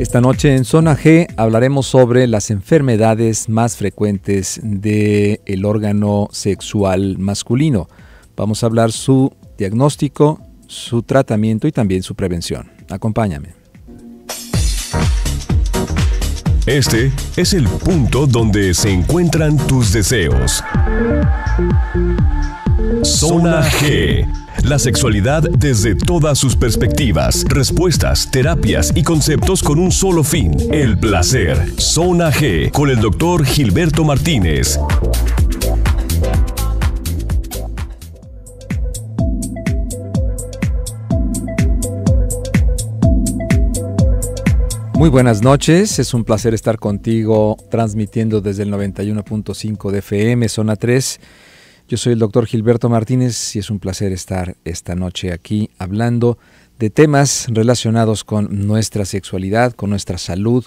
Esta noche en Zona G hablaremos sobre las enfermedades más frecuentes del órgano sexual masculino. Vamos a hablar su diagnóstico, su tratamiento y también su prevención. Acompáñame. Este es el punto donde se encuentran tus deseos. Zona G. La sexualidad desde todas sus perspectivas, respuestas, terapias y conceptos con un solo fin, el placer. Zona G con el doctor Gilberto Martínez. Muy buenas noches, es un placer estar contigo transmitiendo desde el 91.5 de FM, zona 3 yo soy el doctor Gilberto Martínez y es un placer estar esta noche aquí hablando de temas relacionados con nuestra sexualidad, con nuestra salud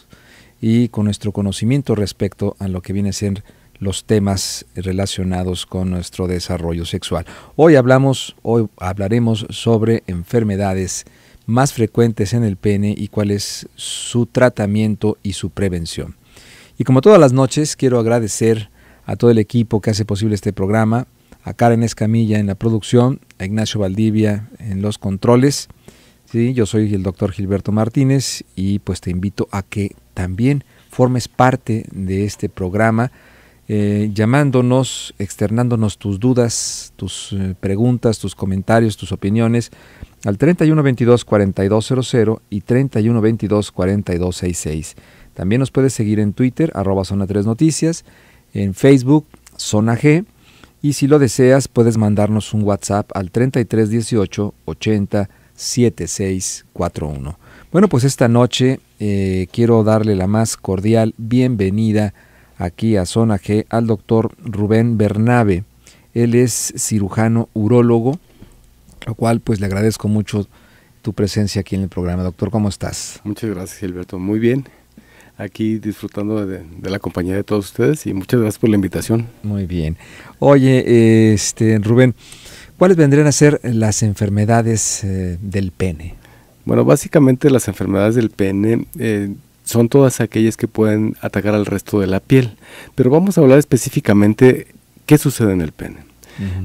y con nuestro conocimiento respecto a lo que viene a ser los temas relacionados con nuestro desarrollo sexual. Hoy hablamos, hoy hablaremos sobre enfermedades más frecuentes en el pene y cuál es su tratamiento y su prevención. Y como todas las noches, quiero agradecer a todo el equipo que hace posible este programa, a Karen Escamilla en la producción, a Ignacio Valdivia en los controles. ¿sí? Yo soy el doctor Gilberto Martínez y pues te invito a que también formes parte de este programa. Eh, llamándonos, externándonos tus dudas, tus eh, preguntas, tus comentarios, tus opiniones al 3122-4200 y 3122-4266. También nos puedes seguir en Twitter, arroba Zona 3 Noticias, en Facebook, Zona G, y si lo deseas, puedes mandarnos un WhatsApp al 3318 80 Bueno, pues esta noche eh, quiero darle la más cordial bienvenida aquí a Zona G al doctor Rubén Bernabe. Él es cirujano urólogo, lo cual pues le agradezco mucho tu presencia aquí en el programa. Doctor, ¿cómo estás? Muchas gracias, Gilberto. Muy bien aquí disfrutando de, la compañía de todos ustedes y muchas gracias por la invitación. Muy bien. Oye, este Rubén, ¿cuáles vendrían a ser las enfermedades eh, del pene? Bueno, básicamente las enfermedades del pene eh, son todas aquellas que pueden atacar al resto de la piel, pero vamos a hablar específicamente qué sucede en el pene.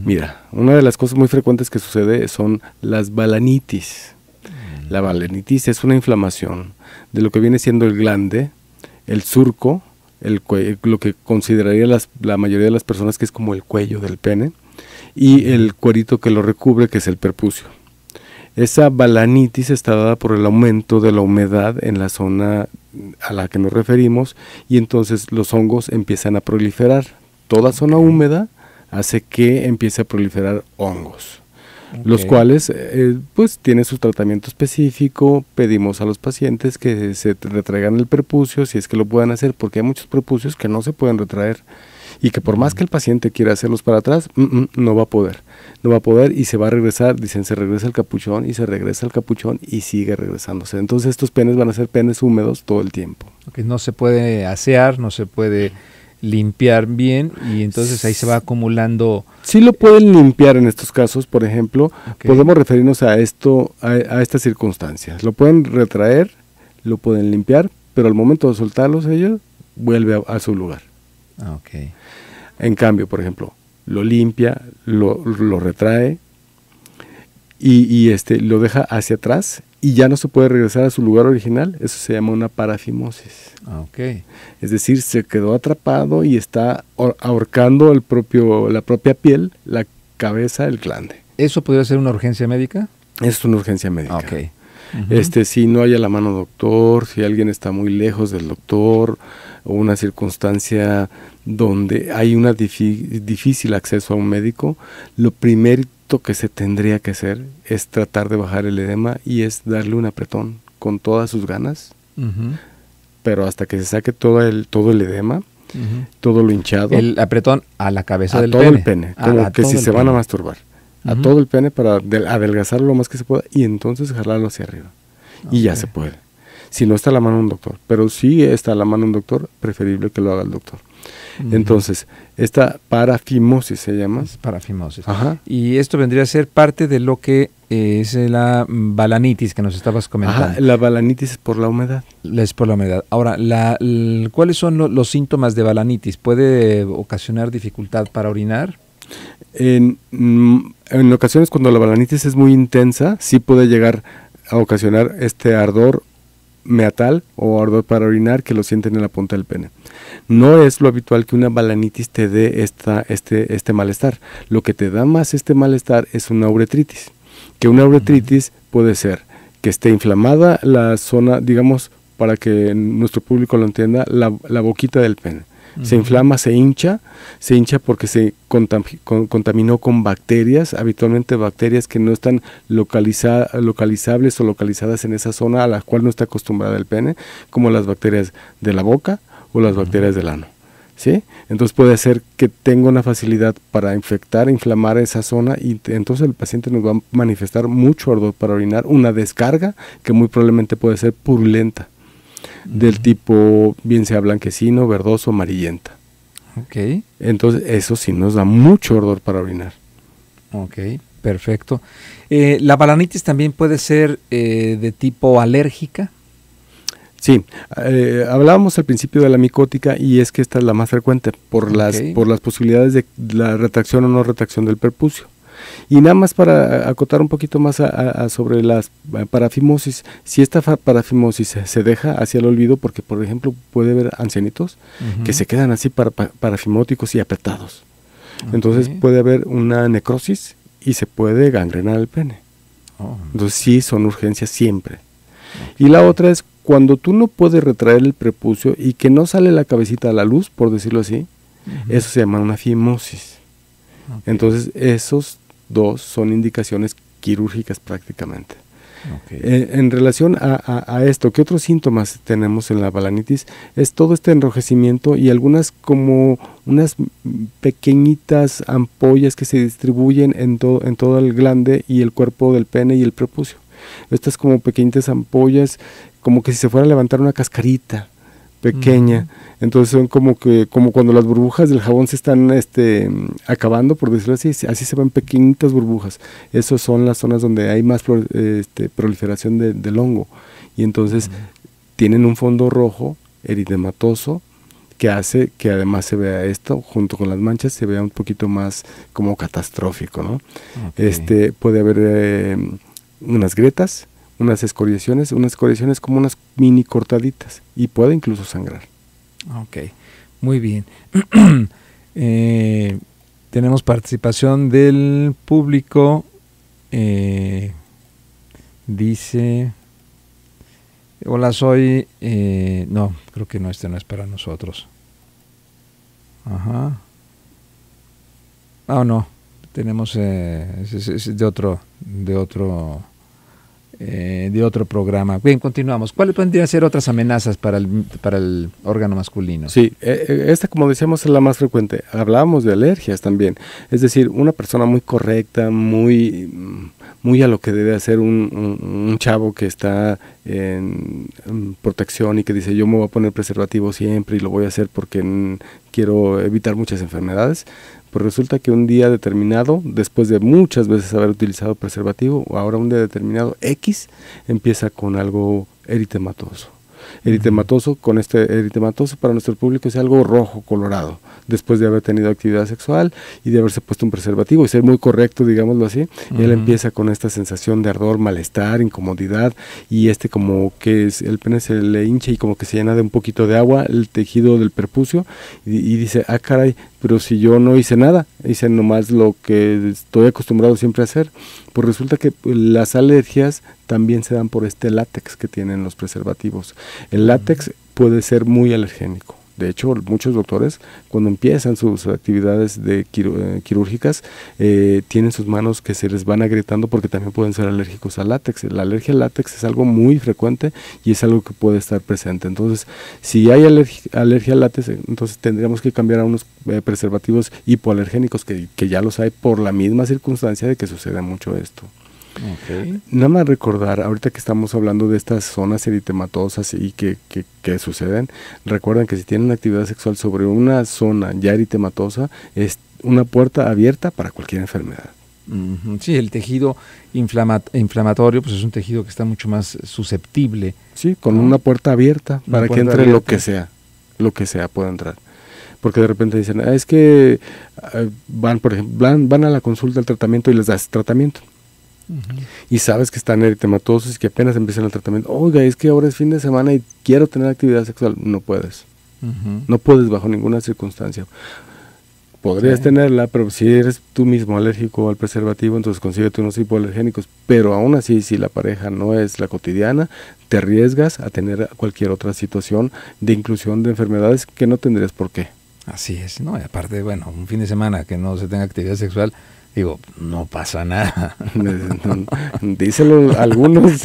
Mira, una de las cosas muy frecuentes que sucede son las balanitis. Mm. La balanitis es una inflamación de lo que viene siendo el glande, el surco, lo que consideraría la mayoría de las personas que es como el cuello del pene, y el cuerito que lo recubre, que es el perpucio. Esa balanitis está dada por el aumento de la humedad en la zona a la que nos referimos y entonces los hongos empiezan a proliferar. Toda zona húmeda hace que empiece a proliferar hongos los cuales eh, pues tienen su tratamiento específico, pedimos a los pacientes que se retraigan el prepucio si es que lo puedan hacer, porque hay muchos prepucios que no se pueden retraer y que por más que el paciente quiera hacerlos para atrás, mm, mm, no va a poder, no va a poder y se va a regresar, dicen se regresa el capuchón y se regresa el capuchón y sigue regresándose. Entonces estos penes van a ser penes húmedos todo el tiempo. Que no se puede asear, no se puede limpiar bien y entonces ahí se va acumulando. Sí lo pueden limpiar en estos casos, por ejemplo, podemos referirnos a esto, a, estas circunstancias. Lo pueden retraer, lo pueden limpiar, pero al momento de soltarlos ellos vuelve a, su lugar. Ah, en cambio, por ejemplo, lo limpia, lo, retrae y, y, este lo deja hacia atrás y ya no se puede regresar a su lugar original, eso se llama una parafimosis. Ah, okay. Es decir, se quedó atrapado y está ahorcando el propio, la propia piel, la cabeza, el glande. ¿Eso podría ser una urgencia médica? Es una urgencia médica. Ah, okay. este, si no hay a la mano doctor, si alguien está muy lejos del doctor, o una circunstancia donde hay un difícil acceso a un médico, lo primero que se tendría que hacer es tratar de bajar el edema y es darle un apretón con todas sus ganas, pero hasta que se saque todo el, todo el edema, todo lo hinchado. El apretón a la cabeza a todo el pene, como que si se van a masturbar. A todo el pene para adelgazarlo lo más que se pueda y entonces jalarlo hacia arriba. Y ya se puede. Si no está a la mano un doctor, pero si está a la mano un doctor, preferible que lo haga el doctor. Entonces, esta parafimosis se llama. parafimosis. Ajá. Y esto vendría a ser parte de lo que eh, es la balanitis que nos estabas comentando. la balanitis es por la humedad. Es por la humedad. Ahora, la, ¿cuáles son los síntomas de balanitis? ¿Puede ocasionar dificultad para orinar? En, mm, en ocasiones cuando la balanitis es muy intensa, sí puede llegar a ocasionar este ardor meatal o ardor para orinar que lo sienten en la punta del pene. No es lo habitual que una balanitis te dé esta, este, este malestar. Lo que te da más este malestar es una uretritis. Que una uretritis puede ser que esté inflamada la zona, digamos, para que nuestro público lo entienda, la boquita del pene se inflama, se hincha, se hincha porque se contaminó con bacterias, habitualmente bacterias que no están localizables o localizadas en esa zona a la cual no está acostumbrada el pene, como las bacterias de la boca o las bacterias del ano. ¿Sí? Entonces puede ser que tenga una facilidad para infectar, inflamar esa zona y entonces el paciente nos va a manifestar mucho ardor para orinar, una descarga que muy probablemente puede ser purulenta del tipo, bien sea blanquecino, verdoso, amarillenta. Ok. Entonces, eso sí nos da mucho ardor para orinar. Ok, perfecto. Eh, ¿La balanitis también puede ser eh, de tipo alérgica? Sí, eh, hablábamos al principio de la micótica y es que esta es la más frecuente por, las, por las posibilidades de la retracción o no retracción del perpucio. Y nada más para acotar un poquito más sobre las eh, parafimosis, si esta parafimosis se deja hacia el olvido, porque por ejemplo puede haber ancianitos que se quedan así parafimóticos y apretados. Entonces puede haber una necrosis y se puede gangrenar el pene. Oh, Entonces sí son urgencias siempre. Y la otra es cuando tú no puedes retraer el prepucio y que no sale la cabecita a la luz, por decirlo así, eso se llama una fimosis. Entonces esos dos son indicaciones quirúrgicas prácticamente. Eh, en relación a, esto, ¿qué otros síntomas tenemos en la balanitis? Es todo este enrojecimiento y algunas como unas pequeñitas ampollas que se distribuyen en, todo en todo el glande y el cuerpo del pene y el prepucio. Estas como pequeñitas ampollas, como que si se fuera a levantar una cascarita, pequeña. Entonces son como que como cuando las burbujas del jabón se están este, acabando, por decirlo así, así se ven pequeñitas burbujas. Esas son las zonas donde hay más este, proliferación de, del hongo. Y entonces tienen un fondo rojo, eritematoso, que hace que además se vea esto junto con las manchas se vea un poquito más como catastrófico no este puede haber eh, unas grietas unas escoriaciones, unas escoriaciones como unas mini cortaditas y puede incluso sangrar. Ok, muy bien. Eh, tenemos participación del público. Eh, dice, hola, soy... Eh, no, creo que no, este no es para nosotros. Ajá. Ah, no, tenemos... Es, de otro... De otro eh, de otro programa. Bien, continuamos. ¿Cuáles podrían ser otras amenazas para el, para el órgano masculino? Sí, eh, eh, esta como decíamos es la más frecuente. Hablábamos de alergias también. Es decir, una persona muy correcta, muy, muy a lo que debe hacer un, un, chavo que está en, protección y que dice yo me voy a poner preservativo siempre y lo voy a hacer porque quiero evitar muchas enfermedades. Pues resulta que un día determinado, después de muchas veces haber utilizado preservativo, ahora un día determinado X empieza con algo eritematoso eritematoso, con este eritematoso para nuestro público es algo rojo colorado, después de haber tenido actividad sexual y de haberse puesto un preservativo y ser muy correcto, digámoslo así, él empieza con esta sensación de ardor, malestar, incomodidad y este como que es, el pene se le hincha y como que se llena de un poquito de agua el tejido del prepucio y, y dice, ah caray, pero si yo no hice nada, hice nomás lo que estoy acostumbrado siempre a hacer pues resulta que pues, las alergias también se dan por este látex que tienen los preservativos. El látex puede ser muy alergénico. De hecho, muchos doctores cuando empiezan sus actividades de eh, quirúrgicas eh, tienen sus manos que se les van agrietando porque también pueden ser alérgicos al látex. La alergia al látex es algo muy frecuente y es algo que puede estar presente. Entonces, si hay alergia al látex, entonces tendríamos que cambiar a unos eh, preservativos hipoalergénicos que, que ya los hay por la misma circunstancia de que sucede mucho esto. Nada más recordar, ahorita que estamos hablando de estas zonas eritematosas y que, suceden, recuerden que si tienen actividad sexual sobre una zona ya eritematosa, es una puerta abierta para cualquier enfermedad. Sí, el tejido inflamatorio pues es un tejido que está mucho más susceptible. Sí, con una puerta abierta para que entre lo que sea, lo que sea pueda entrar porque de repente dicen, ah, es que ah, van, por ejemplo, van, van, a la consulta al tratamiento y les das tratamiento. Y sabes que están en y que apenas empiezan el tratamiento. Oiga, es que ahora es fin de semana y quiero tener actividad sexual. No puedes. No puedes bajo ninguna circunstancia. Podrías tenerla, pero si eres tú mismo alérgico al preservativo, entonces consíguete unos hipoalergénicos. Pero aún así, si la pareja no es la cotidiana, te arriesgas a tener cualquier otra situación de inclusión de enfermedades que no tendrías por qué. Así es, ¿no? Y aparte, bueno, un fin de semana que no se tenga actividad sexual, Digo, no pasa nada. Díselo a algunos.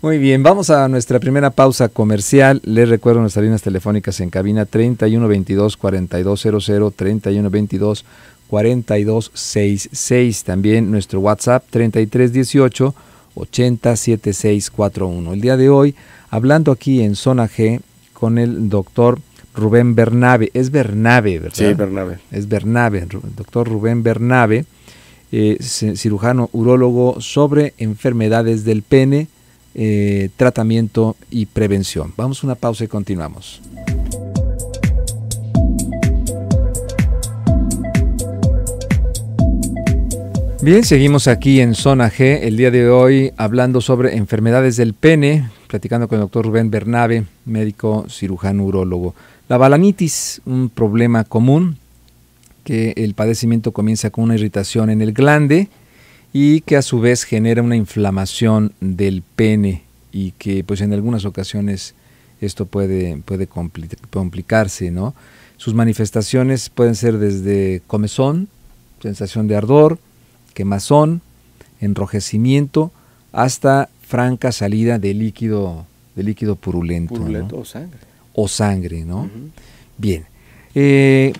Muy bien, vamos a nuestra primera pausa comercial. Les recuerdo nuestras líneas telefónicas en cabina 3122-4200, 3122-4266. También nuestro WhatsApp 3318 807641. El día de hoy, hablando aquí en Zona G con el doctor Rubén Bernabe. Es Bernabe, ¿verdad? Sí, Bernabe. Es Bernabe, doctor Rubén Bernabe, eh, cirujano urólogo sobre enfermedades del pene, eh, tratamiento y prevención. Vamos a una pausa y continuamos. Bien, seguimos aquí en Zona G el día de hoy hablando sobre enfermedades del pene, platicando con el doctor Rubén Bernabe, médico cirujano urólogo. La balanitis, un problema común, que el padecimiento comienza con una irritación en el glande y que a su vez genera una inflamación del pene y que pues en algunas ocasiones esto puede, puede complicarse, ¿no? Sus manifestaciones pueden ser desde comezón, sensación de ardor, quemazón, enrojecimiento, hasta franca salida de líquido, de líquido purulento. o sangre o sangre, ¿no? Bien. Eh,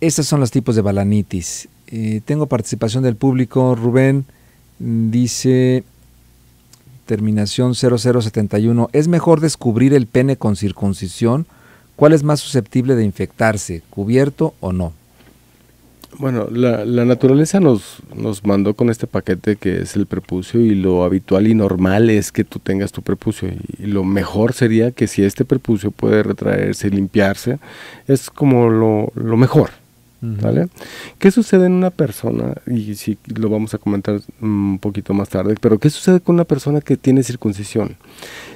estos son los tipos de balanitis. Eh, tengo participación del público. Rubén dice, terminación 0071, ¿es mejor descubrir el pene con circuncisión? ¿Cuál es más susceptible de infectarse, cubierto o no? Bueno, la, la naturaleza nos, nos, mandó con este paquete que es el prepucio y lo habitual y normal es que tú tengas tu prepucio y, lo mejor sería que si este prepucio puede retraerse, y limpiarse, es como lo, lo mejor. ¿Vale? ¿Qué sucede en una persona? Y si lo vamos a comentar mm, un poquito más tarde, pero ¿qué sucede con una persona que tiene circuncisión?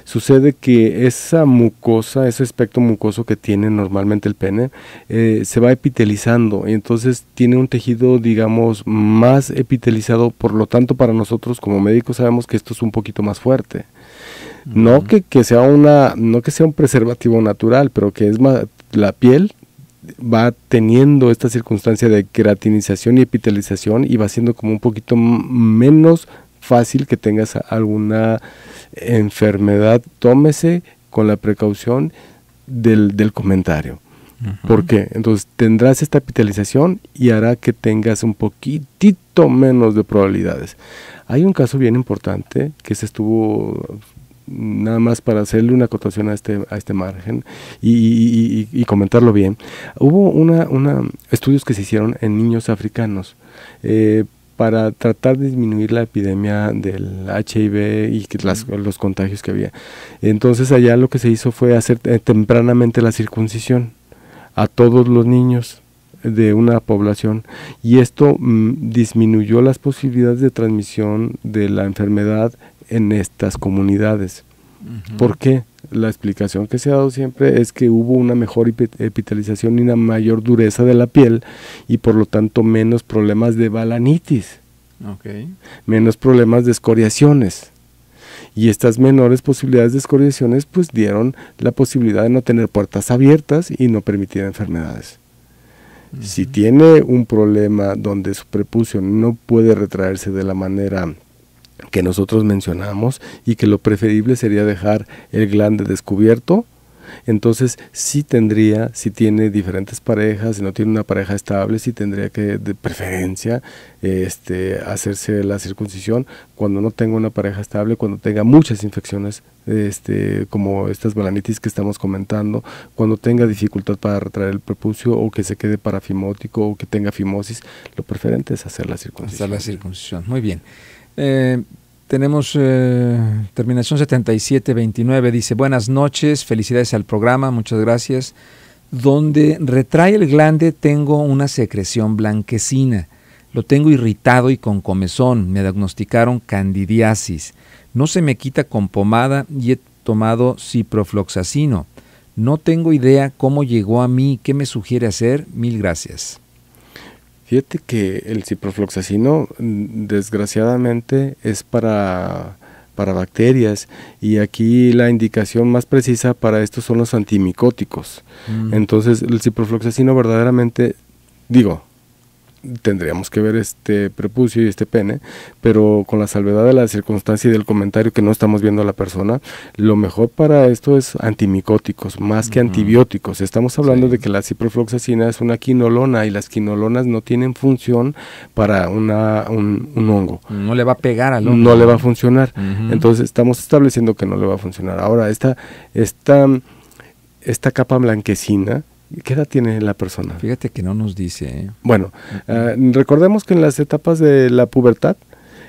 Sucede que esa mucosa, ese aspecto mucoso que tiene normalmente el pene, eh, se va epitelizando y entonces tiene un tejido, digamos, más epitelizado. Por lo tanto, para nosotros como médicos sabemos que esto es un poquito más fuerte. No que, sea una, no que sea un preservativo natural, pero que es la piel va teniendo esta circunstancia de queratinización y epitelización y va siendo como un poquito menos fácil que tengas alguna enfermedad. Tómese con la precaución del, comentario. Porque ¿Por qué? Entonces tendrás esta epitalización y hará que tengas un poquitito menos de probabilidades. Hay un caso bien importante que se estuvo nada más para hacerle una acotación a este, a este margen y, comentarlo bien, hubo una, una, estudios que se hicieron en niños africanos eh, para tratar de disminuir la epidemia del HIV y los contagios que había. Entonces allá lo que se hizo fue hacer eh, tempranamente la circuncisión a todos los niños de una población y esto mm, disminuyó las posibilidades de transmisión de la enfermedad en estas comunidades. ¿Por qué? La explicación que se ha dado siempre es que hubo una mejor epitalización y una mayor dureza de la piel y por lo tanto menos problemas de balanitis, menos problemas de escoriaciones. Y estas menores posibilidades de escoriaciones pues dieron la posibilidad de no tener puertas abiertas y no permitir enfermedades. Si tiene un problema donde su prepucio no puede retraerse de la manera que nosotros mencionamos y que lo preferible sería dejar el glande descubierto, entonces si tendría, si tiene diferentes parejas, si no tiene una pareja estable, sí tendría que de preferencia este, hacerse la circuncisión cuando no tenga una pareja estable, cuando tenga muchas infecciones este, como estas balanitis que estamos comentando, cuando tenga dificultad para retraer el prepucio o que se quede parafimótico o que tenga fimosis, lo preferente es hacer la circuncisión. Hacer la circuncisión, muy bien. Eh, tenemos eh, terminación 7729. Dice, buenas noches, felicidades al programa, muchas gracias. Donde retrae el glande tengo una secreción blanquecina. Lo tengo irritado y con comezón. Me diagnosticaron candidiasis. No se me quita con pomada y he tomado ciprofloxacino. No tengo idea cómo llegó a mí, qué me sugiere hacer. Mil gracias que el ciprofloxacino mm, desgraciadamente es para, para bacterias y aquí la indicación más precisa para esto son los antimicóticos. Mm. Entonces el ciprofloxacino verdaderamente, digo, tendríamos que ver este prepucio y este pene, pero con la salvedad de la circunstancia y del comentario que no estamos viendo a la persona, lo mejor para esto es antimicóticos, más que antibióticos. Estamos hablando de que la ciprofloxacina es una quinolona y las quinolonas no tienen función para una, un, hongo. No le va a pegar al hongo. No le va a funcionar. Entonces estamos estableciendo que no le va a funcionar. Ahora, esta, esta, esta capa blanquecina, ¿Qué edad tiene la persona? Fíjate que no nos dice. ¿eh? Bueno, eh, recordemos que en las etapas de la pubertad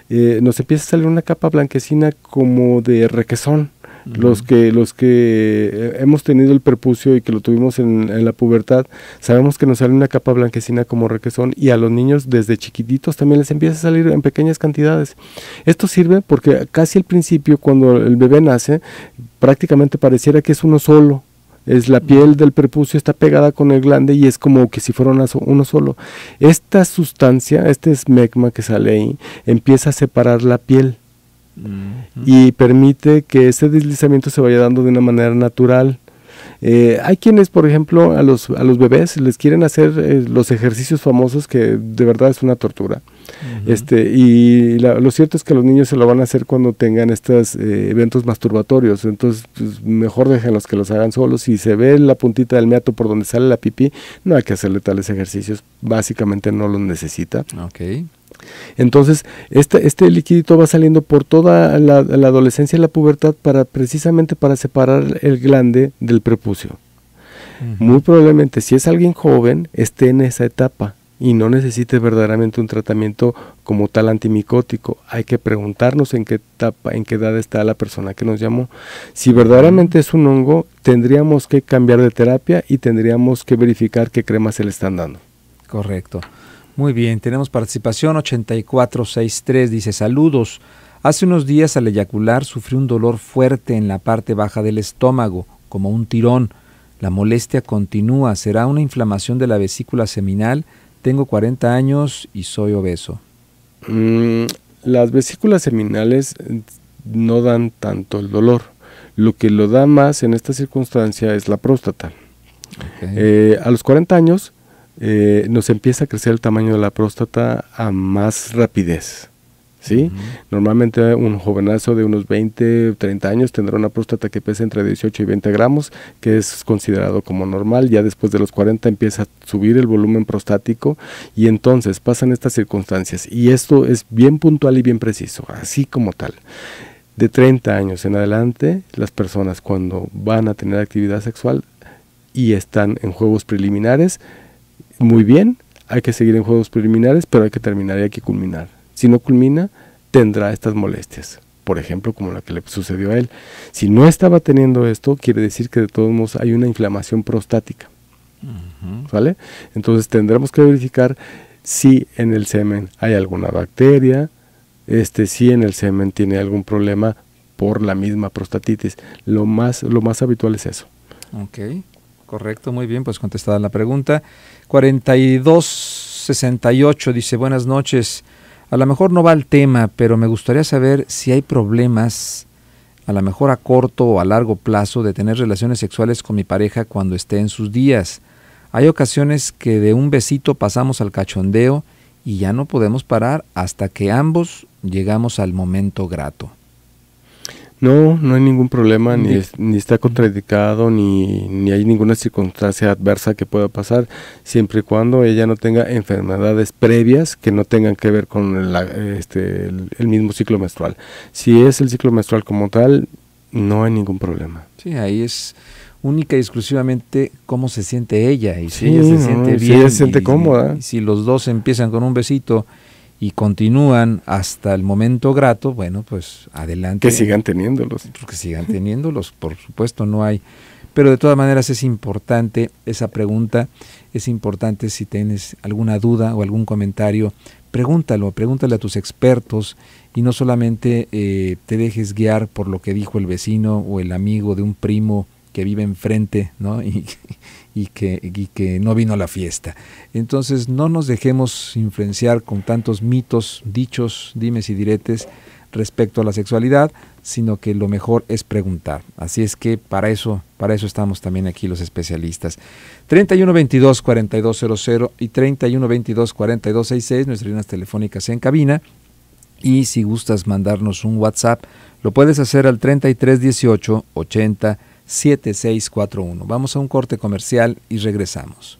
eh, nos empieza a salir una capa blanquecina como de requesón. Los que, los que hemos tenido el prepucio y que lo tuvimos en, en, la pubertad, sabemos que nos sale una capa blanquecina como requesón y a los niños desde chiquititos también les empieza a salir en pequeñas cantidades. Esto sirve porque casi al principio, cuando el bebé nace, prácticamente pareciera que es uno solo es la piel del prepucio está pegada con el glande y es como que si fuera uno solo. Esta sustancia, este esmegma que sale ahí, empieza a separar la piel mm, mm. y permite que ese deslizamiento se vaya dando de una manera natural. Eh, hay quienes, por ejemplo, a los, a los bebés les quieren hacer eh, los ejercicios famosos que de verdad es una tortura. este, y lo cierto es que los niños se lo van a hacer cuando tengan estos eh, eventos masturbatorios. Entonces, mejor pues, mejor déjenlos que los hagan solos. Si se ve la puntita del meato por donde sale la pipí, no hay que hacerle tales ejercicios. Básicamente no los necesita. Ok. Entonces, este, este líquido va saliendo por toda la, adolescencia y la pubertad para precisamente para separar el glande del prepucio. Muy probablemente, si es alguien joven, esté en esa etapa y no necesite verdaderamente un tratamiento como tal antimicótico. Hay que preguntarnos en qué etapa, en qué edad está la persona que nos llamó. Si verdaderamente es un hongo, tendríamos que cambiar de terapia y tendríamos que verificar qué crema se le están dando. Correcto. Muy bien, tenemos participación 8463, dice saludos. Hace unos días al eyacular sufrí un dolor fuerte en la parte baja del estómago, como un tirón. La molestia continúa, será una inflamación de la vesícula seminal. Tengo 40 años y soy obeso. Mm, las vesículas seminales eh, no dan tanto el dolor. Lo que lo da más en esta circunstancia es la próstata. Eh, a los 40 años eh, nos empieza a crecer el tamaño de la próstata a más rapidez. ¿sí? Normalmente un jovenazo de unos 20, 30 años tendrá una próstata que pesa entre 18 y 20 gramos, que es considerado como normal. Ya después de los 40 empieza a subir el volumen prostático y entonces pasan estas circunstancias. Y esto es bien puntual y bien preciso, así como tal. De 30 años en adelante, las personas cuando van a tener actividad sexual y están en juegos preliminares, muy bien, hay que seguir en juegos preliminares, pero hay que terminar y hay que culminar. Si no culmina, tendrá estas molestias, por ejemplo, como la que le sucedió a él. Si no estaba teniendo esto, quiere decir que de todos modos hay una inflamación prostática. ¿Vale? Entonces tendremos que verificar si en el semen hay alguna bacteria, este, si en el semen tiene algún problema por la misma prostatitis. Lo más, lo más habitual es eso. Ok, correcto, muy bien, pues contestada la pregunta. 4268 dice, buenas noches. A lo mejor no va al tema, pero me gustaría saber si hay problemas, a lo mejor a corto o a largo plazo, de tener relaciones sexuales con mi pareja cuando esté en sus días. Hay ocasiones que de un besito pasamos al cachondeo y ya no podemos parar hasta que ambos llegamos al momento grato. No, no hay ningún problema, ni, ni está contradicado, ni, ni, hay ninguna circunstancia adversa que pueda pasar, siempre y cuando ella no tenga enfermedades previas que no tengan que ver con este, el, mismo ciclo menstrual. Si es el ciclo menstrual como tal, no hay ningún problema. Sí, ahí es única y exclusivamente cómo se siente ella y si ella se siente bien. cómoda. y si los dos empiezan con un besito y continúan hasta el momento grato, bueno, pues adelante. Que sigan teniéndolos. Que sigan teniéndolos, por supuesto, no hay. Pero de todas maneras es importante esa pregunta, es importante si tienes alguna duda o algún comentario, pregúntalo, pregúntale a tus expertos y no solamente eh, te dejes guiar por lo que dijo el vecino o el amigo de un primo que vive enfrente, ¿no? y que, que no vino a la fiesta. Entonces no nos dejemos influenciar con tantos mitos, dichos, dimes y diretes respecto a la sexualidad, sino que lo mejor es preguntar. Así es que para eso, para eso estamos también aquí los especialistas. 3122-4200 y 3122-4266, nuestras líneas telefónicas en cabina. Y si gustas mandarnos un WhatsApp, lo puedes hacer al 3318 80 7641. Vamos a un corte comercial y regresamos.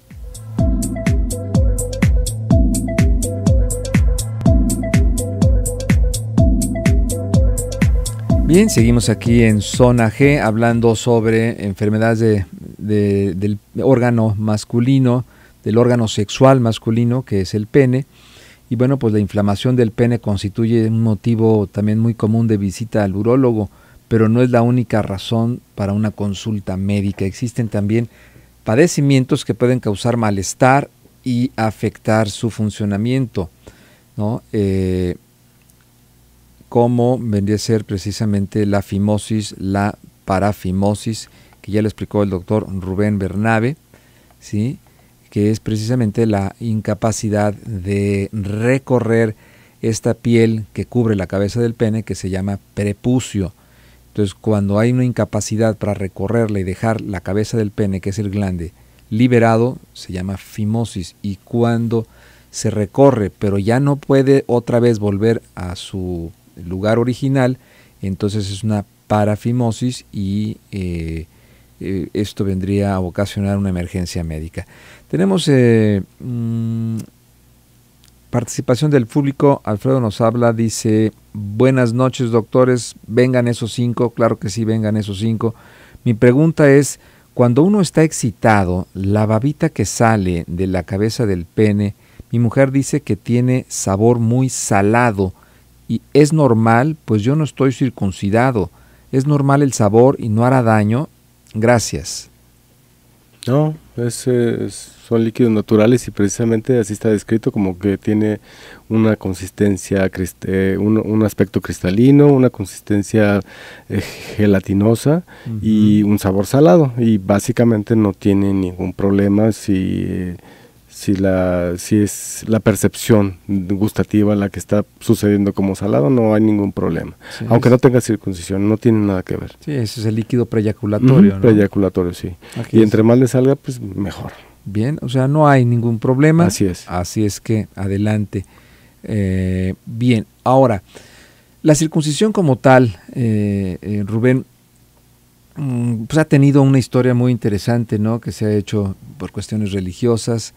Bien, seguimos aquí en Zona G hablando sobre enfermedades del órgano masculino, del órgano sexual masculino, que es el pene. Y bueno, pues la inflamación del pene constituye un motivo también muy común de visita al urólogo pero no es la única razón para una consulta médica. Existen también padecimientos que pueden causar malestar y afectar su funcionamiento, ¿no? Eh, como vendría a ser precisamente la fimosis, la parafimosis, que ya le explicó el doctor Rubén Bernabe, ¿sí? que es precisamente la incapacidad de recorrer esta piel que cubre la cabeza del pene, que se llama prepucio. Entonces, cuando hay una incapacidad para recorrerla y dejar la cabeza del pene, que es el glande, liberado, se llama fimosis. Y cuando se recorre, pero ya no puede otra vez volver a su lugar original, entonces es una parafimosis y eh, eh, esto vendría a ocasionar una emergencia médica. Tenemos eh, mm, Participación del público, Alfredo nos habla, dice, buenas noches doctores, vengan esos cinco, claro que sí, vengan esos cinco. Mi pregunta es, cuando uno está excitado, la babita que sale de la cabeza del pene, mi mujer dice que tiene sabor muy salado y es normal, pues yo no estoy circuncidado, es normal el sabor y no hará daño. Gracias. No, es, son líquidos naturales y precisamente así está descrito como que tiene una consistencia, eh, un, un, aspecto cristalino, una consistencia eh, gelatinosa y un sabor salado y básicamente no tiene ningún problema si si, la, si es la percepción gustativa la que está sucediendo como salado, no hay ningún problema. Aunque no tenga circuncisión, no tiene nada que ver. Sí, ese es el líquido preyaculatorio. Preyaculatorio, sí. y entre más le salga, pues mejor. Bien, o sea, no hay ningún problema. Así es. Así es que adelante. Eh, bien, ahora, la circuncisión como tal, eh, eh, Rubén, mm, pues ha tenido una historia muy interesante, ¿no? Que se ha hecho por cuestiones religiosas,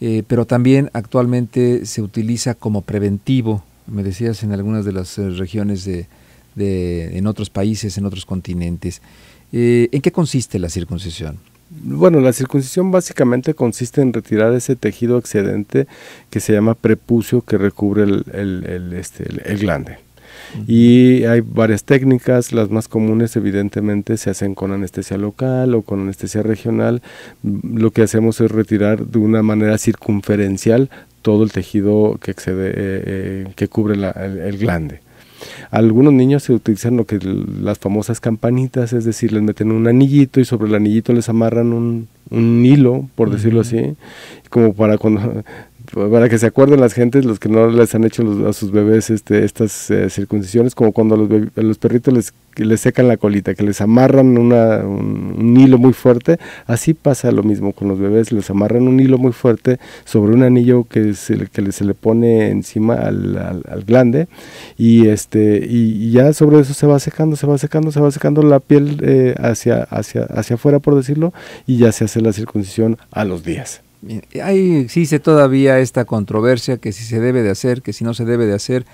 eh, pero también actualmente se utiliza como preventivo, me decías, en algunas de las eh, regiones de, en otros países, en otros continentes. Eh, ¿En qué consiste la circuncisión? Bueno, la circuncisión básicamente consiste en retirar ese tejido excedente que se llama prepucio que recubre el este, glande. Y hay varias técnicas, las más comunes evidentemente se hacen con anestesia local o con anestesia regional. Mm, lo que hacemos es retirar de una manera circunferencial todo el tejido que, excede, eh, eh, que cubre el, glande. Algunos niños se utilizan lo que las famosas campanitas, es decir, les meten un anillito y sobre el anillito les amarran un, hilo, por decirlo así, como para cuando para que se acuerden las gentes, los que no les han hecho a sus bebés este, estas eh, circuncisiones, como cuando a los, perritos les, secan la colita, que les amarran un, hilo muy fuerte, así pasa lo mismo con los bebés, les amarran un hilo muy fuerte sobre un anillo que se, que se le pone encima al, glande y, este, y, ya sobre eso se va secando, se va secando, se va secando la piel eh, hacia, hacia afuera, por decirlo, y ya se hace la circuncisión a los días. Ahí existe todavía esta controversia que si se debe de hacer, que si no se debe de hacer.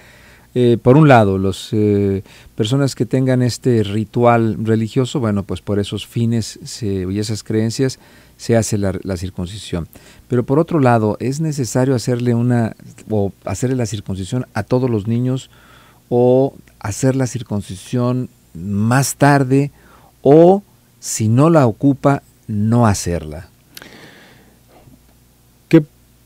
Eh, por un lado, las eh, personas que tengan este ritual religioso, bueno, pues por esos fines y esas creencias se hace la, la, circuncisión. Pero por otro lado, ¿es necesario hacerle una o hacerle la circuncisión a todos los niños o hacer la circuncisión más tarde o si no la ocupa, no hacerla?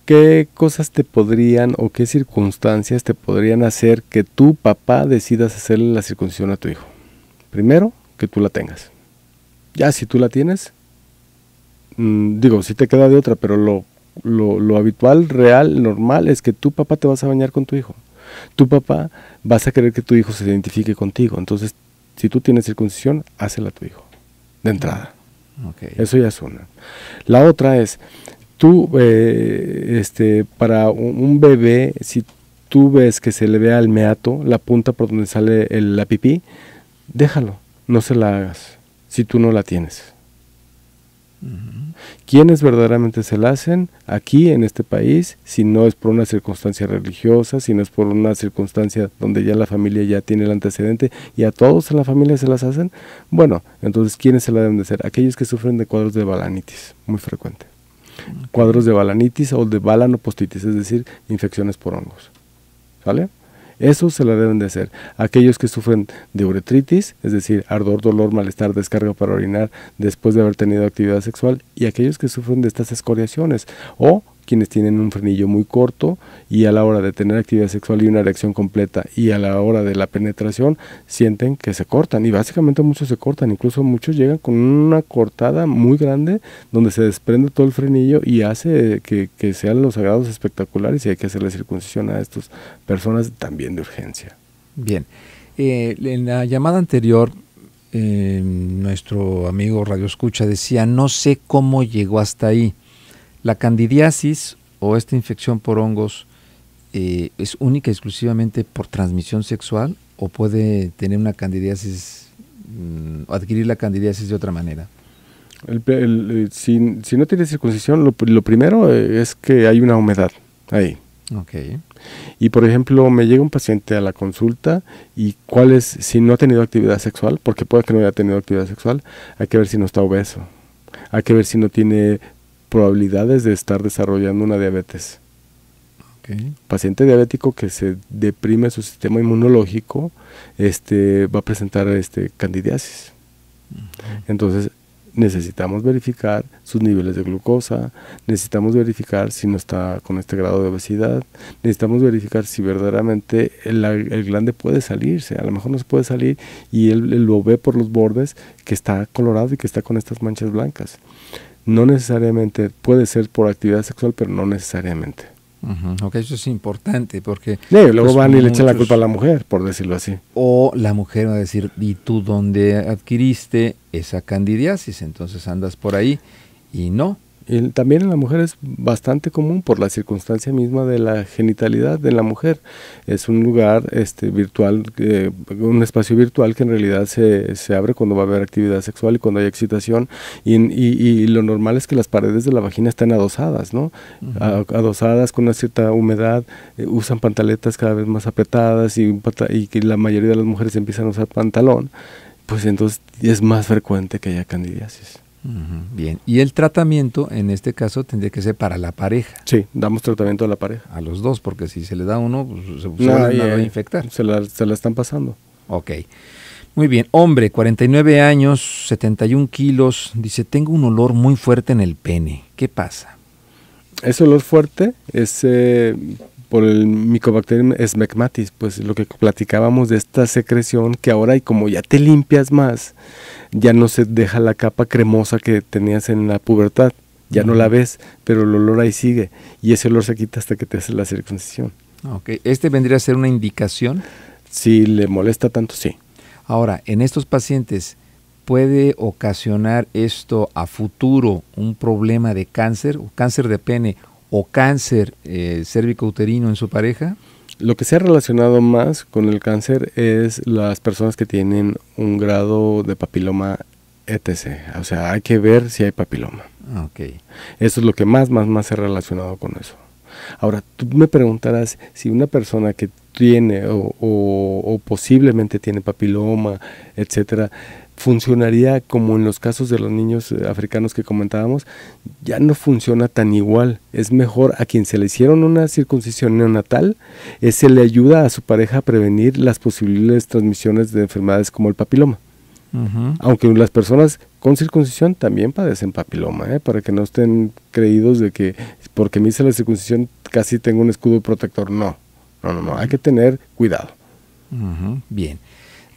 ¿Qué cosas te podrían o qué circunstancias te podrían hacer que tu papá decidas hacerle la circuncisión a tu hijo? Primero, que tú la tengas. Ya si tú la tienes, mm, digo, si te queda de otra, pero lo, habitual, real, normal es que tu papá te vas a bañar con tu hijo. Tu papá vas a querer que tu hijo se identifique contigo. Entonces, si tú tienes circuncisión, házela a tu hijo, de entrada. Okay. Eso ya es una. La otra es, tú, eh, este, para un bebé, si tú ves que se le vea el meato, la punta por donde sale el, la pipí, déjalo, no se la hagas, si tú no la tienes. ¿Quiénes verdaderamente se la hacen aquí en este país, si no es por una circunstancia religiosa, si no es por una circunstancia donde ya la familia ya tiene el antecedente y a todos en la familia se las hacen, bueno, entonces ¿quiénes se la deben de hacer? Aquellos que sufren de cuadros de balanitis, muy frecuente cuadros de balanitis o de balanopostitis, es decir, infecciones por hongos. ¿Sale? Eso se la deben de hacer. Aquellos que sufren de uretritis, es decir, ardor, dolor, malestar, descarga para orinar después de haber tenido actividad sexual, y aquellos que sufren de estas escoriaciones o quienes tienen un frenillo muy corto y a la hora de tener actividad sexual y una erección completa y a la hora de la penetración sienten que se cortan y básicamente muchos se cortan, incluso muchos llegan con una cortada muy grande donde se desprende todo el frenillo y hace que, sean los sagrados espectaculares y hay que hacerle circuncisión a estas personas también de urgencia. Bien, eh, en la llamada anterior eh, nuestro amigo Radio Escucha decía, no sé cómo llegó hasta ahí. La candidiasis o esta infección por hongos eh, es única exclusivamente por transmisión sexual o puede tener una candidiasis mm, adquirir la candidiasis de otra manera. Eh, si, no tiene circuncisión, lo, primero eh, es que hay una humedad ahí. Okay. Y por ejemplo, me llega un paciente a la consulta y cuál es, si no ha tenido actividad sexual, porque puede que no haya tenido actividad sexual, hay que ver si no está obeso, hay que ver si no tiene probabilidades de estar desarrollando una diabetes. Paciente diabético que se deprime su sistema inmunológico, este, va a presentar este, candidiasis. Entonces, necesitamos verificar sus niveles de glucosa, necesitamos verificar si no está con este grado de obesidad, necesitamos verificar si verdaderamente el, glande puede salirse, a lo mejor no se puede salir y él, lo ve por los bordes que está colorado y que está con estas manchas blancas. No necesariamente, puede ser por actividad sexual, pero no necesariamente. Uh Ok, eso es importante porque... luego pues, van y le echan la culpa a la mujer, por decirlo así. O la mujer va a decir, ¿y tú dónde adquiriste esa candidiasis? Entonces andas por ahí y no también en la mujer es bastante común por la circunstancia misma de la genitalidad de la mujer. Es un lugar este, virtual, eh, un espacio virtual que en realidad se, abre cuando va a haber actividad sexual y cuando hay excitación. Y, lo normal es que las paredes de la vagina estén adosadas, ¿no? adosadas con una cierta humedad, eh, usan pantaletas cada vez más apretadas y, y que la mayoría de las mujeres empiezan a usar pantalón. Pues entonces es más frecuente que haya candidiasis. Bien, y el tratamiento en este caso tendría que ser para la pareja. Sí, damos tratamiento a la pareja. A los dos, porque si se le da uno, pues, se, va a infectar. Se la, están pasando. Ok. Muy bien, hombre, 49 años, 71 kilos, dice, tengo un olor muy fuerte en el pene. ¿Qué pasa? Ese olor fuerte es eh, por el micobacterium smegmatis, pues lo que platicábamos de esta secreción que ahora y como ya te limpias más, ya no se deja la capa cremosa que tenías en la pubertad, ya no la ves, pero el olor ahí sigue y ese olor se quita hasta que te hace la circuncisión. Ok, ¿Este vendría a ser una indicación? Si le molesta tanto, sí. Ahora, en estos pacientes, ¿puede ocasionar esto a futuro un problema de cáncer, cáncer de pene o cáncer eh, cérvico-uterino en su pareja? Lo que se ha relacionado más con el cáncer es las personas que tienen un grado de papiloma etc. O sea, hay que ver si hay papiloma. Ah, eso es lo que más, más, más se ha relacionado con eso. Ahora, tú me preguntarás si una persona que tiene o, posiblemente tiene papiloma, etcétera, funcionaría como en los casos de los niños eh, africanos que comentábamos, ya no funciona tan igual. Es mejor a quien se le hicieron una circuncisión neonatal, se le ayuda a su pareja a prevenir las posibles transmisiones de enfermedades como el papiloma. Aunque las personas con circuncisión también padecen papiloma, ¿eh? para que no estén creídos de que porque me hice la circuncisión casi tengo un escudo protector. No, no, no, no hay que tener cuidado. Bien.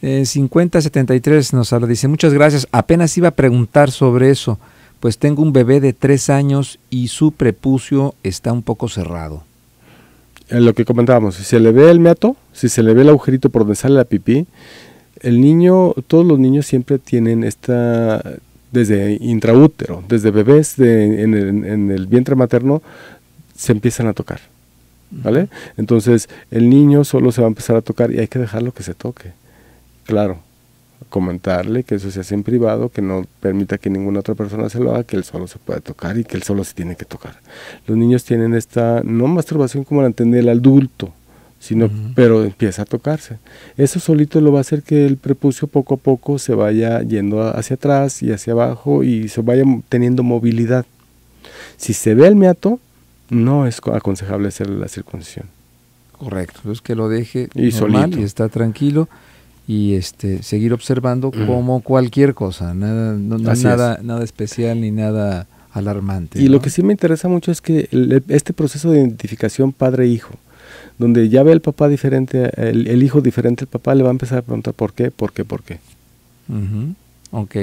5073 eh, nos habla, dice, muchas gracias. Apenas iba a preguntar sobre eso, pues tengo un bebé de tres años y su prepucio está un poco cerrado. Eh, lo que comentábamos, si se le ve el meato, si se le ve el agujerito por donde sale la pipí, el niño, todos los niños siempre tienen esta, desde intraútero, desde bebés en, el, vientre materno, se empiezan a tocar. ¿Vale? Entonces, el niño solo se va a empezar a tocar y hay que dejarlo que se toque. Claro, comentarle que eso se hace en privado, que no permita que ninguna otra persona se lo haga, que él solo se puede tocar y que él solo se tiene que tocar. Los niños tienen esta no masturbación como la entiende el adulto, sino, pero empieza a tocarse. Eso solito lo va a hacer que el prepucio poco a poco se vaya yendo hacia atrás y hacia abajo y se vaya teniendo movilidad. Si se ve el meato, no es aconsejable hacer la circuncisión. Correcto, es que lo deje y normal solito. y está tranquilo y este seguir observando mm. como cualquier cosa, nada nada nada especial ni nada alarmante. Y lo que sí me interesa mucho es que este proceso de identificación padre-hijo, donde ya ve el papá diferente, el, el, hijo diferente, el papá le va a empezar a preguntar por qué, por qué, por qué. Ok,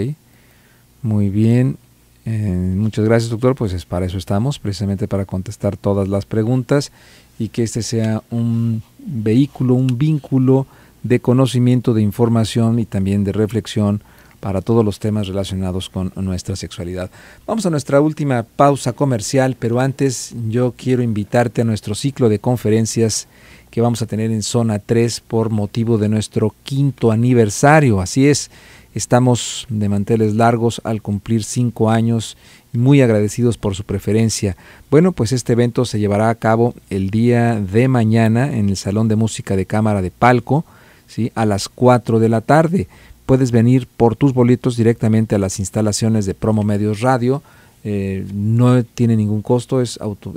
muy bien. Eh, muchas gracias, doctor. Pues es para eso estamos, precisamente para contestar todas las preguntas y que este sea un vehículo, un vínculo de conocimiento, de información y también de reflexión para todos los temas relacionados con nuestra sexualidad. Vamos a nuestra última pausa comercial, pero antes yo quiero invitarte a nuestro ciclo de conferencias que vamos a tener en Zona 3 por motivo de nuestro quinto aniversario. Así es, estamos de manteles largos al cumplir cinco años y muy agradecidos por su preferencia. Bueno, pues este evento se llevará a cabo el día de mañana en el Salón de Música de Cámara de Palco, ¿sí? a las 4 de la tarde puedes venir por tus boletos directamente a las instalaciones de Promo Medios Radio. Eh, no tiene ningún costo, es, eh,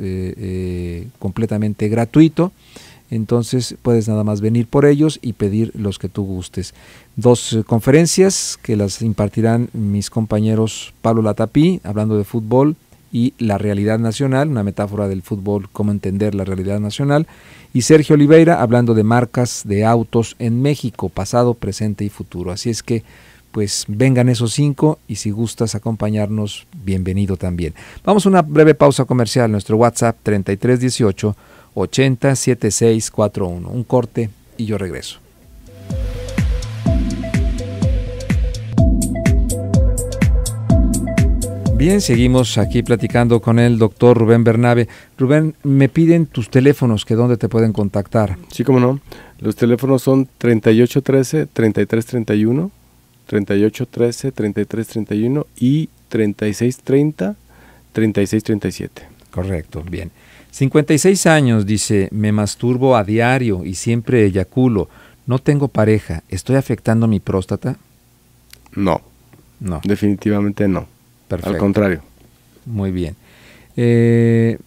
eh, completamente gratuito. Entonces puedes nada más venir por ellos y pedir los que tú gustes. Dos conferencias que las impartirán mis compañeros Pablo Latapí, hablando de fútbol, y la realidad nacional, una metáfora del fútbol, cómo entender la realidad nacional, y Sergio Oliveira hablando de marcas de autos en México, pasado, presente y futuro. Así es que, pues vengan esos cinco y si gustas acompañarnos, bienvenido también. Vamos a una breve pausa comercial, nuestro WhatsApp 3318 807641. Un corte y yo regreso. Bien, seguimos aquí platicando con el doctor Rubén Bernabe. Rubén, me piden tus teléfonos, que dónde te pueden contactar. Sí, cómo no. Los teléfonos son 3813-3331, 3813-3331 y 3630-3637. Correcto, bien. 56 años, dice, me masturbo a diario y siempre eyaculo. No tengo pareja. ¿Estoy afectando mi próstata? No. No. Definitivamente no. Al contrario. Muy bien. Eh,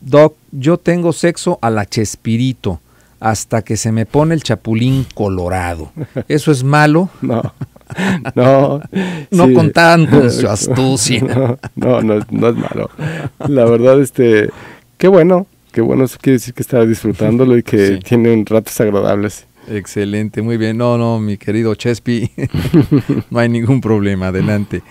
doc, yo tengo sexo a la Chespirito hasta que se me pone el chapulín colorado. ¿Eso es malo? No. No, no con tanto astucia. No, no, es malo. La verdad, este, qué bueno, qué bueno, eso quiere decir que está disfrutándolo y que tiene un ratos agradables. Excelente, muy bien. No, no, mi querido Chespi, no hay ningún problema, adelante.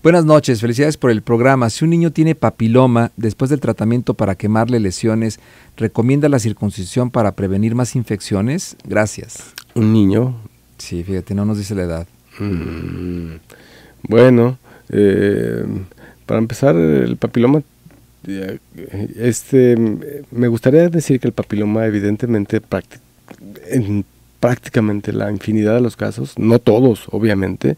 Buenas noches, felicidades por el programa. Si un niño tiene papiloma, después del tratamiento para quemarle lesiones, ¿recomienda la circuncisión para prevenir más infecciones? Gracias. ¿Un niño? Sí, fíjate, no nos dice la edad. Mm, bueno, eh, para empezar, el papiloma eh, este, me gustaría decir que el papiloma evidentemente en prácticamente la infinidad de los casos, no todos obviamente,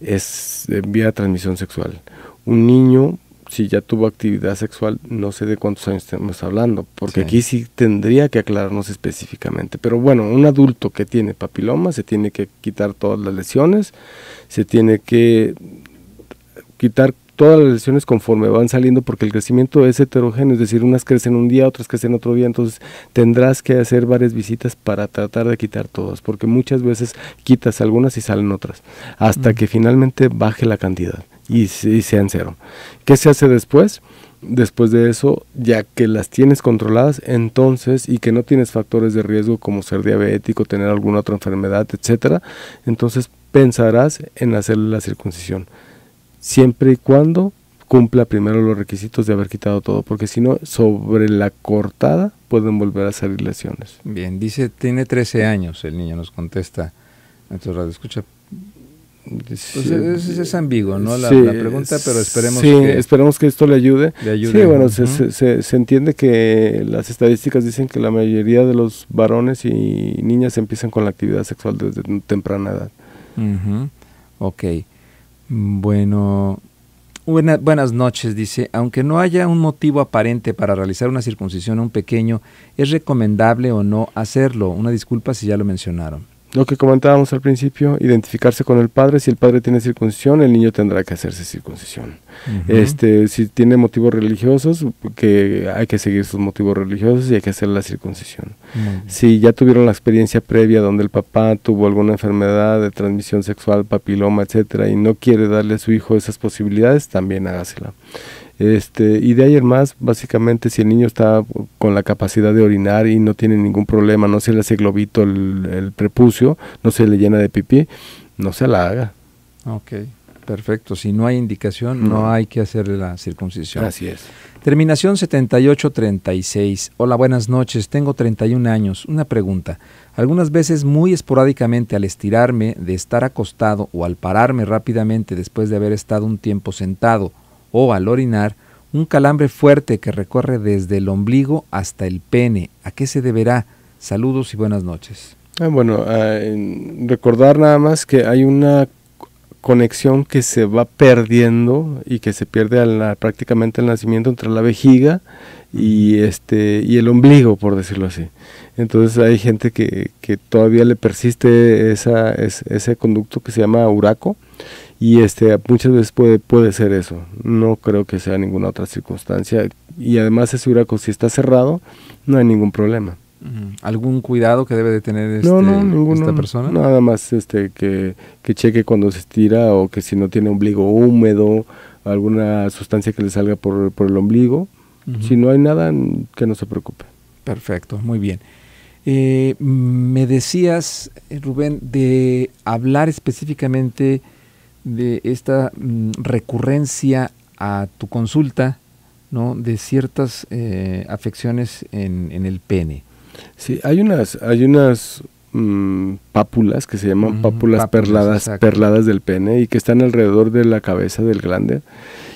es eh, vía transmisión sexual. Un niño, si ya tuvo actividad sexual, no sé de cuántos años estamos hablando, porque aquí sí tendría que aclararnos específicamente. Pero bueno, un adulto que tiene papiloma se tiene que quitar todas las lesiones, se tiene que quitar todas las lesiones conforme van saliendo porque el crecimiento es heterogéneo, es decir, unas crecen un día, otras crecen otro día, entonces tendrás que hacer varias visitas para tratar de quitar todas, porque muchas veces quitas algunas y salen otras, hasta que finalmente baje la cantidad y, y sean cero. ¿Qué se hace después? después de eso, ya que las tienes controladas, entonces, y que no tienes factores de riesgo como ser diabético, tener alguna otra enfermedad, etcétera, entonces pensarás en hacer la circuncisión siempre y cuando cumpla primero los requisitos de haber quitado todo, porque si no, sobre la cortada pueden volver a salir lesiones. Bien, dice, tiene 13 años, el niño nos contesta. Entonces, escucha. Pues, es, ambiguo, ¿no? La, pregunta, pero esperemos sí, que... esperemos que esto le ayude. sí, bueno, se, entiende que las estadísticas dicen que la mayoría de los varones y niñas empiezan con la actividad sexual desde temprana edad. Ok. Bueno, buenas noches, dice. Aunque no haya un motivo aparente para realizar una circuncisión a un pequeño, ¿es recomendable o no hacerlo? Una disculpa si ya lo mencionaron. Lo que comentábamos al principio, identificarse con el padre, si el padre tiene circuncisión, el niño tendrá que hacerse circuncisión. Este, si tiene motivos religiosos, que hay que seguir sus motivos religiosos y hay que hacer la circuncisión. Si ya tuvieron la experiencia previa donde el papá tuvo alguna enfermedad de transmisión sexual, papiloma, etcétera, y no quiere darle a su hijo esas posibilidades, también hágasela. Este, y de ahí en más, básicamente, si el niño está con la capacidad de orinar y no tiene ningún problema, no se le hace globito el, prepucio, no se le llena de pipí, no se la haga. Ok, perfecto. Si no hay indicación, no, hay que hacer la circuncisión. Así es. Terminación 7836. Hola, buenas noches. Tengo 31 años. Una pregunta. Algunas veces muy esporádicamente al estirarme, de estar acostado o al pararme rápidamente después de haber estado un tiempo sentado, o al orinar un calambre fuerte que recorre desde el ombligo hasta el pene. ¿A qué se deberá? Saludos y buenas noches. Ah, bueno, ah, recordar nada más que hay una conexión que se va perdiendo y que se pierde prácticamente al nacimiento entre la vejiga y este y el ombligo por decirlo así entonces hay gente que, todavía le persiste ese conducto que se llama uraco y este, muchas veces puede, puede ser eso. No creo que sea ninguna otra circunstancia. Y además ese huraco, si está cerrado, no hay ningún problema. ¿Algún cuidado que debe de tener este, no, persona? Nada más este, que, que cheque cuando se estira o que si no tiene ombligo húmedo, alguna sustancia que le salga por, el ombligo. Si no hay nada, que no se preocupe. Perfecto, muy bien. Eh, me decías, Rubén, de hablar específicamente de esta mm, recurrencia a tu consulta ¿no? de ciertas eh, afecciones en, el pene. Sí, hay unas, hay unas mm, pápulas que se llaman pápulas, perladas, perladas del pene y que están alrededor de la cabeza del glande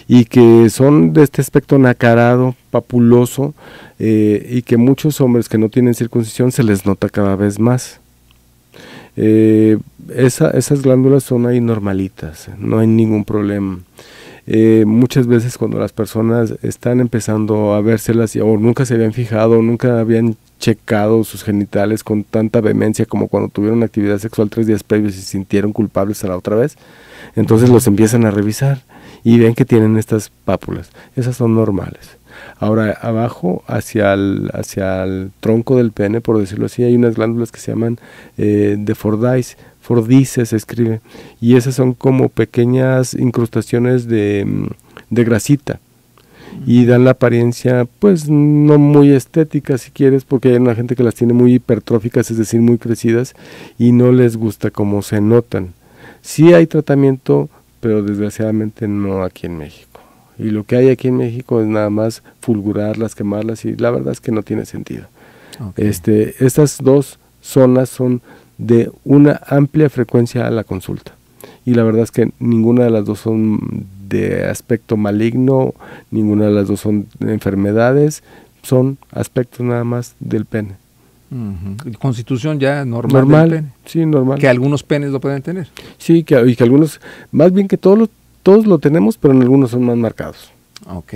y que son de este aspecto nacarado, papuloso eh, y que muchos hombres que no tienen circuncisión se les nota cada vez más. Eh, esas glándulas son ahí normalitas, no hay ningún problema. Eh, muchas veces cuando las personas están empezando a vérselas o nunca se habían fijado, nunca habían checado sus genitales con tanta vehemencia como cuando tuvieron actividad sexual tres días previos y sintieron culpables a la otra vez, entonces los empiezan a revisar y ven que tienen estas pápulas. Esas son normales. Ahora, abajo, hacia el, hacia tronco del pene, por decirlo así, hay unas glándulas que se llaman eh, de Fordyce, Fordice se escribe, y esas son como pequeñas incrustaciones de, mm, de grasita y dan la apariencia pues no muy estética si quieres porque hay una gente que las tiene muy hipertróficas es decir muy crecidas y no les gusta como se notan sí hay tratamiento pero desgraciadamente no aquí en México y lo que hay aquí en México es nada más fulgurarlas, quemarlas y la verdad es que no tiene sentido. Este, estas dos zonas son de una amplia frecuencia a la consulta. Y la verdad es que ninguna de las dos son de aspecto maligno, ninguna de las dos son enfermedades, son aspectos nada más del pene. Constitución ya normal. Normal, pene. sí, normal. Que algunos penes lo pueden tener. Sí, que, y que algunos, más bien que todos los todos lo tenemos, pero en algunos son más marcados. Ok,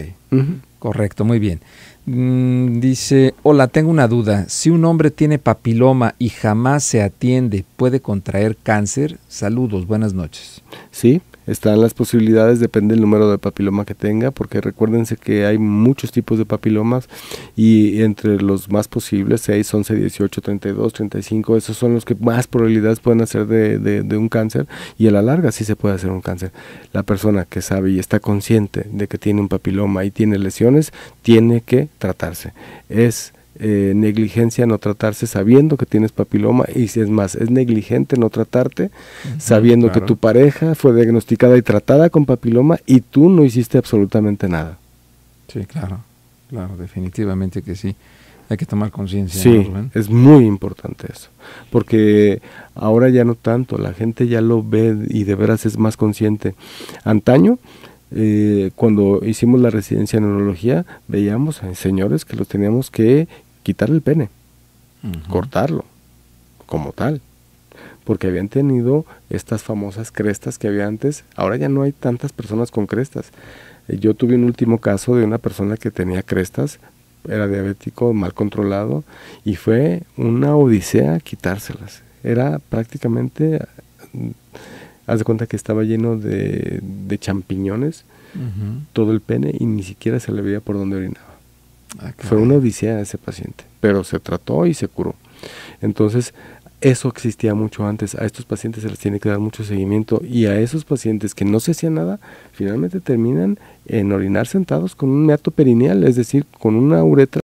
correcto, muy bien. Mm, dice, hola, tengo una duda. Si un hombre tiene papiloma y jamás se atiende, ¿puede contraer cáncer? Saludos, buenas noches. Sí, están las posibilidades, depende del número de papiloma que tenga, porque recuérdense que hay muchos tipos de papilomas y entre los más posibles, 6, 11, 18, 32, 35, esos son los que más probabilidades pueden hacer de, de un cáncer y a la larga sí se puede hacer un cáncer. La persona que sabe y está consciente de que tiene un papiloma y tiene lesiones, tiene que tratarse. Es eh, negligencia no tratarse sabiendo que tienes papiloma y si es más, es negligente no tratarte sabiendo que tu pareja fue diagnosticada y tratada con papiloma y tú no hiciste absolutamente nada. Sí, claro, claro, definitivamente que sí. Hay que tomar conciencia. Sí, es muy importante eso, porque ahora ya no tanto, la gente ya lo ve y de veras es más consciente. Antaño, eh, cuando hicimos la residencia en neurología, veíamos a señores que los teníamos que quitar el pene, cortarlo como tal, porque habían tenido estas famosas crestas que había antes, ahora ya no hay tantas personas con crestas. Eh, yo tuve un último caso de una persona que tenía crestas, era diabético, mal controlado, y fue una odisea quitárselas. Era prácticamente, mm, haz de cuenta que estaba lleno de, champiñones, todo el pene, y ni siquiera se le veía por dónde orinaba. Ah, Fue una odisea ese paciente, pero se trató y se curó. Entonces, eso existía mucho antes. A estos pacientes se les tiene que dar mucho seguimiento y a esos pacientes que no se hacían nada, finalmente terminan en orinar sentados con un meato perineal, es decir, con una uretra